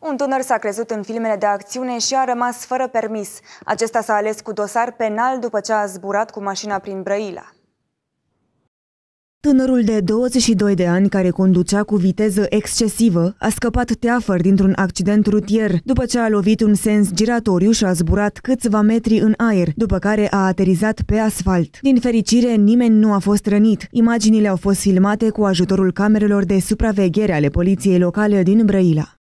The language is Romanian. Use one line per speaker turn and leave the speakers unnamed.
Un tânăr s-a crezut în filmele de acțiune și a rămas fără permis. Acesta s-a ales cu dosar penal după ce a zburat cu mașina prin Brăila.
Tânărul de 22 de ani care conducea cu viteză excesivă a scăpat teafăr dintr-un accident rutier după ce a lovit un sens giratoriu și a zburat câțiva metri în aer, după care a aterizat pe asfalt. Din fericire, nimeni nu a fost rănit. Imaginile au fost filmate cu ajutorul camerelor de supraveghere ale poliției locale din Brăila.